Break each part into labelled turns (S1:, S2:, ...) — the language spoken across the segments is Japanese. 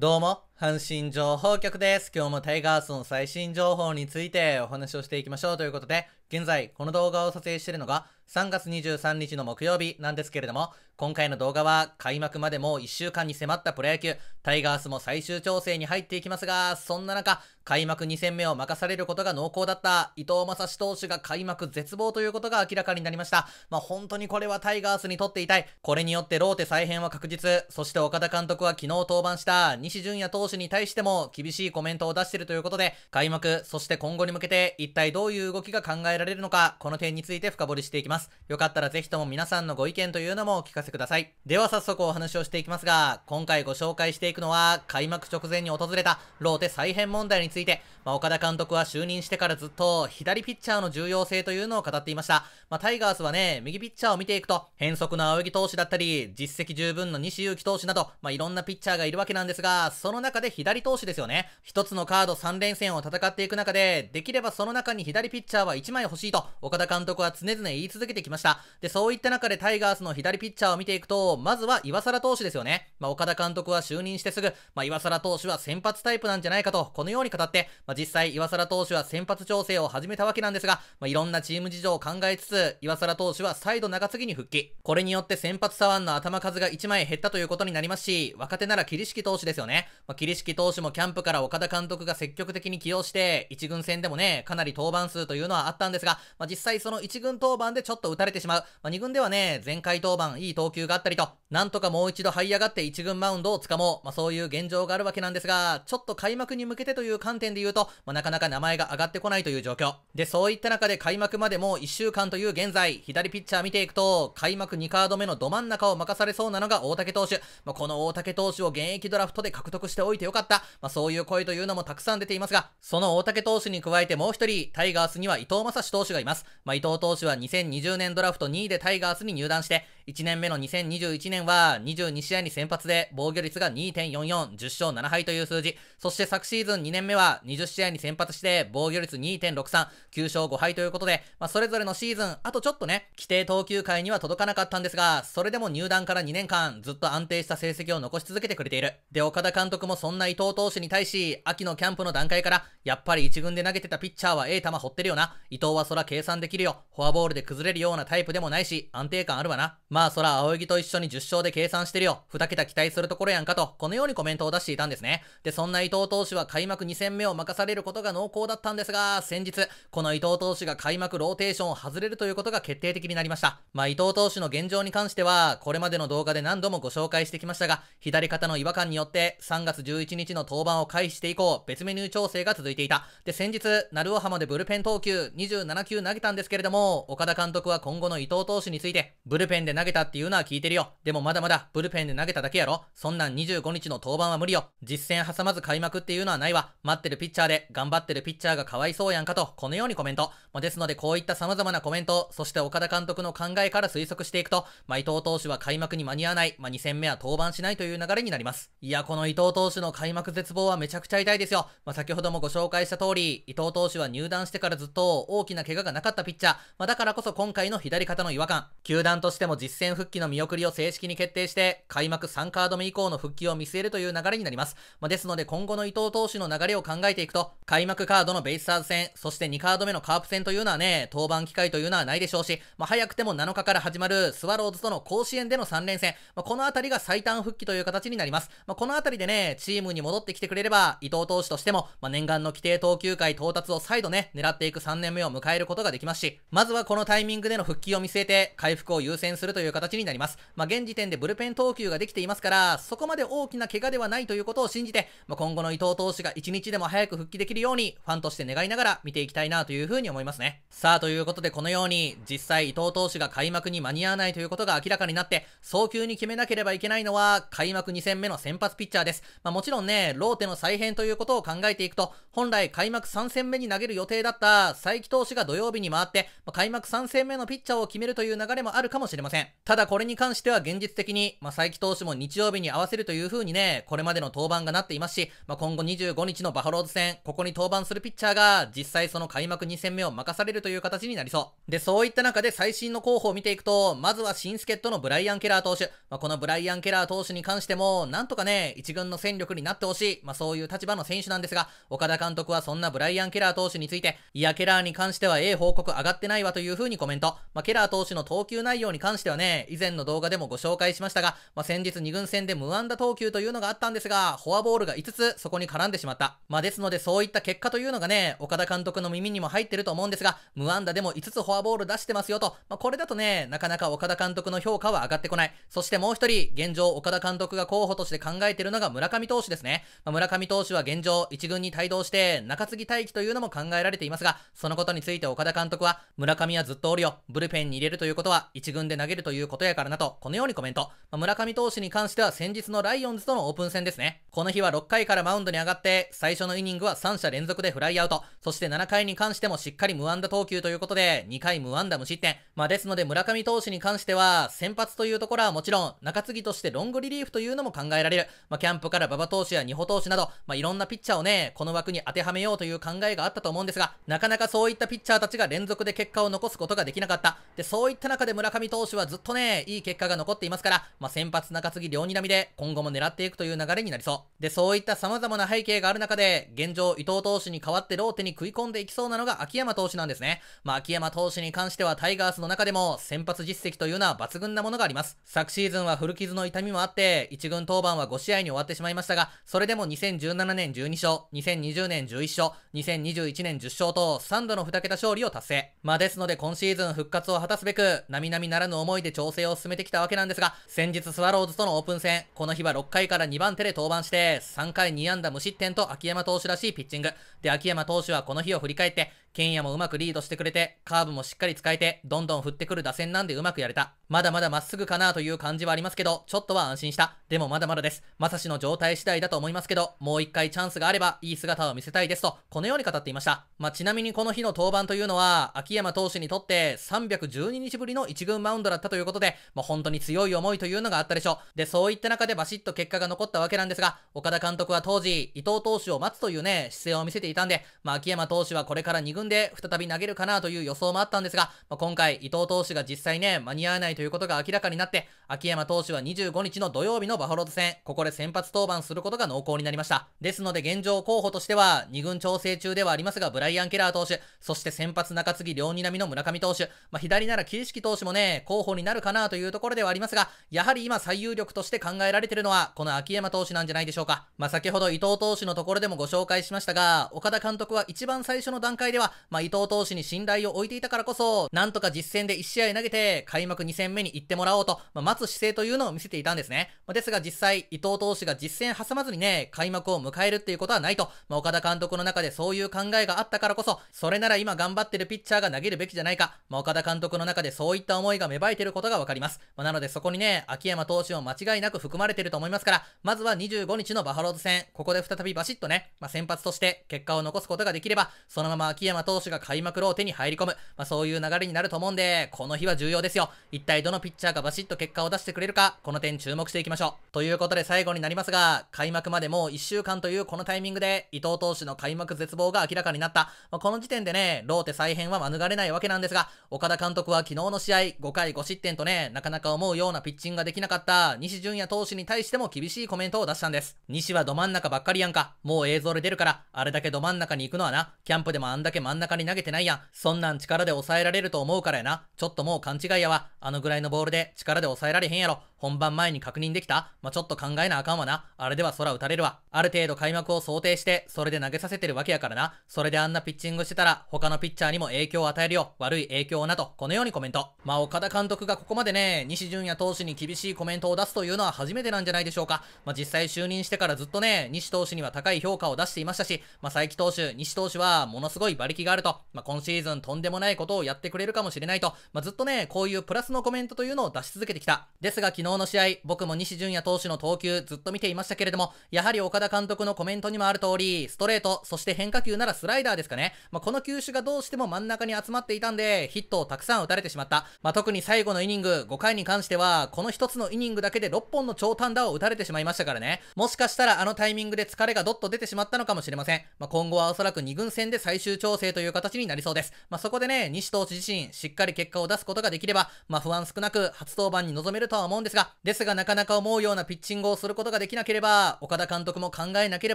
S1: どうも、阪神情報局です。今日もタイガースの最新情報についてお話をしていきましょうということで、現在、この動画を撮影しているのが3月23日の木曜日なんですけれども、今回の動画は開幕までもう1週間に迫ったプロ野球、タイガースも最終調整に入っていきますが、そんな中、開幕2戦目を任されることが濃厚だった伊藤正史投手が開幕絶望ということが明らかになりました。まあ、本当にこれはタイガースにとって痛い。これによってローテ再編は確実。そして岡田監督は昨日登板した西純也投手に対しても厳しいコメントを出しているということで、開幕、そして今後に向けて一体どういう動きが考えられられるのか、この点について深掘りしていきます。よかったらぜひとも皆さんのご意見というのもお聞かせください。では早速お話をしていきますが、今回ご紹介していくのは、開幕直前に訪れたローテ再編問題について、まあ、岡田監督は就任してからずっと左ピッチャーの重要性というのを語っていました。まあ、タイガースはね、右ピッチャーを見ていくと、変則の青木投手だったり、実績十分の西勇輝投手など、まあ、いろんなピッチャーがいるわけなんですが、その中で左投手ですよね。一つのカード3連戦を戦っていく中で、できればその中に左ピッチャーは1枚ほしいと、岡田監督は常々言い続けてきました。で、そういった中でタイガースの左ピッチャーを見ていくと、まずは岩沢投手ですよね。まあ、岡田監督は就任してすぐ、まあ、岩沢投手は先発タイプなんじゃないかと、このように語って、まあ、実際岩沢投手は先発調整を始めたわけなんですが、まあ、いろんなチーム事情を考えつつ、岩沢投手は再度長継ぎに復帰。これによって先発左腕の頭数が1枚減ったということになりますし、若手なら桐敷投手ですよね。まあ、桐敷投手もキャンプから岡田監督が積極的に起用して、1軍戦でもね、かなり登板数というのはあったんですですが、まあ、実際その1軍登板でちょっと打たれてしまう。まあ、2軍ではね、前回登板いい投球があったりと、なんとかもう一度這い上がって1軍マウンドを掴もう。まあ、そういう現状があるわけなんですが、ちょっと開幕に向けてという観点で言うと、まあ、なかなか名前が上がってこないという状況。で、そういった中で開幕までもう1週間という現在、左ピッチャー見ていくと、開幕2カード目のど真ん中を任されそうなのが大竹投手。まあ、この大竹投手を現役ドラフトで獲得しておいてよかった。まあ、そういう声というのもたくさん出ていますが、その大竹投手に加えてもう一人、タイガースには伊藤正手投手がいます。まあ、伊藤投手は2020年ドラフト2位でタイガースに入団して、1年目の2021年は22試合に先発で防御率が2.44、10勝7敗という数字。そして昨シーズン2年目は20試合に先発して防御率2.63、9勝5敗ということで、まあ、それぞれのシーズン、あとちょっとね、規定投球回には届かなかったんですが、それでも入団から2年間ずっと安定した成績を残し続けてくれている。で、岡田監督もそんな伊藤投手に対し、秋のキャンプの段階から、やっぱり1軍で投げてたピッチャーは A え球掘ってるよな。伊藤ははそら計算できるよ。フォアボールで崩れるようなタイプでもないし、安定感あるわな。まあそら青柳と一緒に10勝で計算してるよ。2桁期待するところやんかと、このようにコメントを出していたんですね。で、そんな伊藤投手は開幕2戦目を任されることが濃厚だったんですが、先日、この伊藤投手が開幕ローテーションを外れるということが決定的になりました。まあ伊藤投手の現状に関しては、これまでの動画で何度もご紹介してきましたが、左肩の違和感によって3月11日の登板を回避して以降、別メニュー調整が続いていた。で、先日、鳴尾浜でブルペン投球、2球、7球投げたんですけれども、岡田監督は今後の伊藤投手について、ブルペンで投げたっていうのは聞いてるよ。でもまだまだブルペンで投げただけやろ。そんなん25日の登板は無理よ。実戦挟まず開幕っていうのはないわ。待ってるピッチャーで、頑張ってるピッチャーがかわいそうやんかと、このようにコメント。まあ、ですので、こういった様々なコメント、そして岡田監督の考えから推測していくと、まあ、伊藤投手は開幕に間に合わない、まあ、2戦目は登板しないという流れになります。いや、この伊藤投手の開幕絶望はめちゃくちゃ痛いですよ。まあ、先ほどもご紹介した通り、伊藤投手は入団してからずっと大ききな怪我がなかったピッチャー、まあ、だからこそ今回の左肩の違和感、球団としても実戦復帰の見送りを正式に決定して、開幕3カード目以降の復帰を見据えるという流れになります。まあ、ですので今後の伊藤投手の流れを考えていくと、開幕カードのベイスターズ戦、そして2カード目のカープ戦というのはね、登板機会というのはないでしょうし、まあ、早くても7日から始まるスワローズとの甲子園での3連戦、まあ、この辺りが最短復帰という形になります。まあ、この辺りでね、チームに戻ってきてくれれば、伊藤投手としても、ま念願の規定投球回到達を再度ね、狙っていく3年目を迎迎えることができますし、まずはこのタイミングでの復帰を見据えて、回復を優先するという形になります。まあ、現時点でブルペン投球ができていますから、そこまで大きな怪我ではないということを信じて、まあ、今後の伊藤投手が一日でも早く復帰できるように、ファンとして願いながら見ていきたいなというふうに思いますね。さあ、ということでこのように、実際伊藤投手が開幕に間に合わないということが明らかになって、早急に決めなければいけないのは、開幕2戦目の先発ピッチャーです。まあ、もちろんね、ローテの再編ということを考えていくと、本来開幕3戦目に投げる予定だった佐伯投手手が土曜日に回って、まあ、開幕3戦目のピッチャーを決めるという流れもあるかもしれません。ただこれに関しては現実的に、まあ、佐伯投手も日曜日に合わせるという風にね、これまでの登板がなっていますし、まあ、今後25日のバファローズ戦、ここに登板するピッチャーが、実際その開幕2戦目を任されるという形になりそう。で、そういった中で最新の候補を見ていくと、まずは新助っ人のブライアン・ケラー投手。まあ、このブライアン・ケラー投手に関しても、なんとかね、一軍の戦力になってほしい、まあ、そういう立場の選手なんですが、岡田監督はそんなブライアン・ケラー投手について、いや、ケラーに関してしては A 報告上がってないわという風にコメント。まあ、ケラー投手の投球内容に関してはね、以前の動画でもご紹介しましたが、まあ、先日2軍戦で無安打投球というのがあったんですが、フォアボールが5つそこに絡んでしまった。まあ、ですのでそういった結果というのがね、岡田監督の耳にも入ってると思うんですが、無安打でも5つフォアボール出してますよと、まあ、これだとね、なかなか岡田監督の評価は上がってこない。そしてもう一人、現状岡田監督が候補として考えているのが村上投手ですね。まあ、村上投手は現状1軍に帯同して中継ぎ待機というのも考えられていますが、そのことについてついて岡田監督は、村上はずっとおるよ。ブルペンに入れるということは、1軍で投げるということやからなと、このようにコメント。まあ、村上投手に関しては先日のライオンズとのオープン戦ですね。この日は6回からマウンドに上がって、最初のイニングは3者連続でフライアウト。そして7回に関してもしっかり無安打投球ということで、2回無安打無失点。まあ、ですので村上投手に関しては、先発というところはもちろん、中継ぎとしてロングリリーフというのも考えられる。まあ、キャンプから馬場投手や二保投手など、まあ、いろんなピッチャーをね、この枠に当てはめようという考えがあったと思うんですが、なかなかそういったピッッチャーたちが連続で結果を残すことができなかった。で、そういった中で村上投手はずっとね、いい結果が残っていますから、まあ、先発中継ぎ両に並みで今後も狙っていくという流れになりそう。で、そういった様々な背景がある中で、現状伊藤投手に代わってローテに食い込んでいきそうなのが秋山投手なんですね。まあ、秋山投手に関してはタイガースの中でも先発実績というのは抜群なものがあります。昨シーズンは古傷の痛みもあって、1軍登板は5試合に終わってしまいましたが、それでも2017年12勝、2020年11勝、2021年10勝と3度の2桁た勝利を達成。まあですので今シーズン復活を果たすべく、並々ならぬ思いで調整を進めてきたわけなんですが、先日スワローズとのオープン戦、この日は6回から2番手で登板して、3回2安打無失点と秋山投手らしいピッチング。で、秋山投手はこの日を振り返って、剣也もうまくリードしてくれて、カーブもしっかり使えて、どんどん振ってくる打線なんでうまくやれた。まだまだまっすぐかなという感じはありますけど、ちょっとは安心した。でもまだまだです。まさしの状態次第だと思いますけど、もう一回チャンスがあれば、いい姿を見せたいですと、このように語っていました。まあ、ちなみにこの日の登板というのは、秋山投手にとって312日ぶりの1軍マウンドだったということで、まあ、本当に強い思いというのがあったでしょう。で、そういった中でバシッと結果が残ったわけなんですが、岡田監督は当時、伊藤投手を待つというね、姿勢を見せていたんで、まあ、秋山投手はこれから2軍組んで再び投げるかなという予想もあったんですが、まあ、今回伊藤投手が実際ね、間に合わないということが明らかになって、秋山投手は25日の土曜日のバファローズ戦、ここで先発登板することが濃厚になりました。ですので現状候補としては、2軍調整中ではありますが、ブライアン・ケラー投手、そして先発中継ぎ両に並みの村上投手、まあ、左なら桐敷投手もね、候補になるかなというところではありますが、やはり今最有力として考えられているのは、この秋山投手なんじゃないでしょうか。まあ、先ほど伊藤投手のところでもご紹介しましたが、岡田監督は一番最初の段階では、まあ、伊藤投手に信頼を置いていたからこそ、なんとか実戦で1試合投げて、開幕2戦目に行ってもらおうと、まあ、待つ姿勢というのを見せていたんですね。まあ、ですが実際、伊藤投手が実戦挟まずにね、開幕を迎えるっていうことはないと、まあ、岡田監督の中でそういう考えがあったからこそ、それなら今頑張ってるピッチャーが投げるべきじゃないか、まあ、岡田監督の中でそういった思いが芽生えてることがわかります。まあ、なのでそこにね、秋山投手も間違いなく含まれてると思いますから、まずは25日のバファローズ戦、ここで再びバシッとね、まあ、先発として結果を残すことができれば、そのまま秋山山投手が開幕ローテに入り込む、まあ、そういう流れになると思うんで、この日は重要ですよ。一体どのピッチャーがバシッと結果を出してくれるか、この点注目していきましょう。ということで最後になりますが、開幕までもう1週間というこのタイミングで、伊藤投手の開幕絶望が明らかになった。まあ、この時点でね、ローテ再編は免れないわけなんですが、岡田監督は昨日の試合、5回5失点とね、なかなか思うようなピッチングができなかった西純也投手に対しても厳しいコメントを出したんです。西はど真ん中ばっかりやんか。もう映像で出るから、あれだけど真ん中に行くのはな、キャンプでもあんだけ真真ん中に投げてないやん。そんなん力で抑えられると思うからやな。ちょっともう勘違いやわ。あのぐらいのボールで力で抑えられへんやろ。本番前に確認できたまあ、ちょっと考えなあかんわな。あれでは空打たれるわ。ある程度開幕を想定して、それで投げさせてるわけやからな。それであんなピッチングしてたら、他のピッチャーにも影響を与えるよ。悪い影響など、このようにコメント。まあ、岡田監督がここまでね、西純也投手に厳しいコメントを出すというのは初めてなんじゃないでしょうか。まあ、実際就任してからずっとね、西投手には高い評価を出していましたし、まあ、佐伯投手、西投手はものすごい馬力気があると、まあ、今シーズンとんでもないことをやってくれるかもしれないと、まあ、ずっとね、こういうプラスのコメントというのを出し続けてきた。ですが昨日の試合、僕も西純也投手の投球ずっと見ていましたけれども、やはり岡田監督のコメントにもある通り、ストレート、そして変化球ならスライダーですかね。まあ、この球種がどうしても真ん中に集まっていたんで、ヒットをたくさん打たれてしまった。まあ、特に最後のイニング、5回に関しては、この1つのイニングだけで6本の超短打を打たれてしまいましたからね。もしかしたらあのタイミングで疲れがどっと出てしまったのかもしれません。まあ、今後はおそらく2軍戦で最終調整定という形になりそうです。まあ、そこでね、西投手自身、しっかり結果を出すことができれば、まあ、不安少なく初登板に臨めるとは思うんですが、ですがなかなか思うようなピッチングをすることができなければ、岡田監督も考えなけれ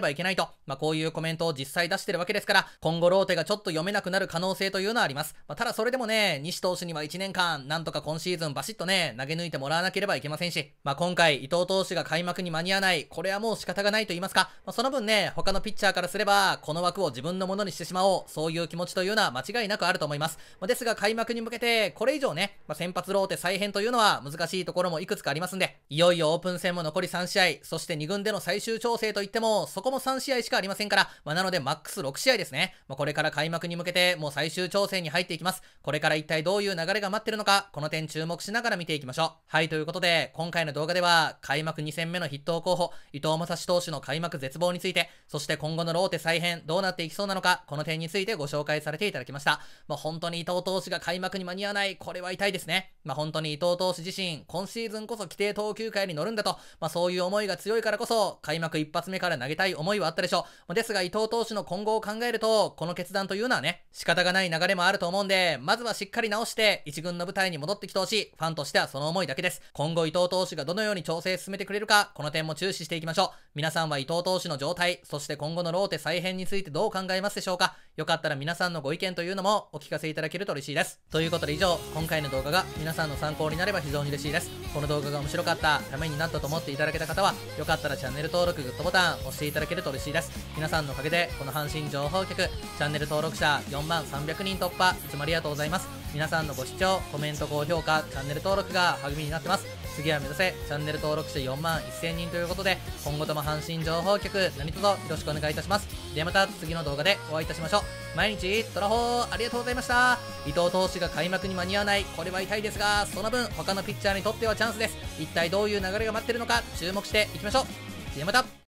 S1: ばいけないと、まあ、こういうコメントを実際出してるわけですから、今後ローテがちょっと読めなくなる可能性というのはあります。まあ、ただそれでもね、西投手には1年間、なんとか今シーズンバシッとね、投げ抜いてもらわなければいけませんし、まあ、今回、伊藤投手が開幕に間に合わない、これはもう仕方がないと言いますか、まあ、その分ね、他のピッチャーからすれば、この枠を自分のものにしてしまおう、そういういう気持ちというのは間違いなくあると思います。まですが開幕に向けて、これ以上ね、まあ、先発ローテ再編というのは難しいところもいくつかありますんで、いよいよオープン戦も残り3試合、そして2軍での最終調整といっても、そこも3試合しかありませんから、まあ、なのでマックス6試合ですね。まあ、これから開幕に向けて、もう最終調整に入っていきます。これから一体どういう流れが待ってるのか、この点注目しながら見ていきましょう。はい、ということで、今回の動画では、開幕2戦目の筆頭候補、伊藤正史投手の開幕絶望について、そして今後のローテ再編、どうなっていきそうなのか、この点についてご紹介紹介されていただきました。まあ、本当に伊藤投手が開幕に間に合わない、これは痛いですね。まあ、本当に伊藤投手自身、今シーズンこそ規定投球回に乗るんだと、まあ、そういう思いが強いからこそ、開幕一発目から投げたい思いはあったでしょう。ですが、伊藤投手の今後を考えると、この決断というのはね、仕方がない流れもあると思うんで、まずはしっかり直して、一軍の舞台に戻ってきてほしい。ファンとしてはその思いだけです。今後伊藤投手がどのように調整進めてくれるか、この点も注視していきましょう。皆さんは伊藤投手の状態、そして今後のローテ再編についてどう考えますでしょうかよかったら皆さんのご意見というのもお聞かせいただけると嬉しいです。ということで以上、今回の動画が皆さんの参考になれば非常に嬉しいです。この動画が面白かった、ためになったと思っていただけた方は、よかったらチャンネル登録、グッドボタン押していただけると嬉しいです。皆さんのおかげで、この阪神情報局、チャンネル登録者4万300人突破、いつもありがとうございます。皆さんのご視聴、コメント、高評価、チャンネル登録が励みになってます。次は目指せ、チャンネル登録者4万1000人ということで、今後とも阪神情報局、何卒よろしくお願いいたします。ではまた次の動画でお会いいたしましょう。毎日、トラホーありがとうございました。伊藤投手が開幕に間に合わない、これは痛いですが、その分、他のピッチャーにとってはチャンスです。一体どういう流れが待ってるのか、注目していきましょう。ではまた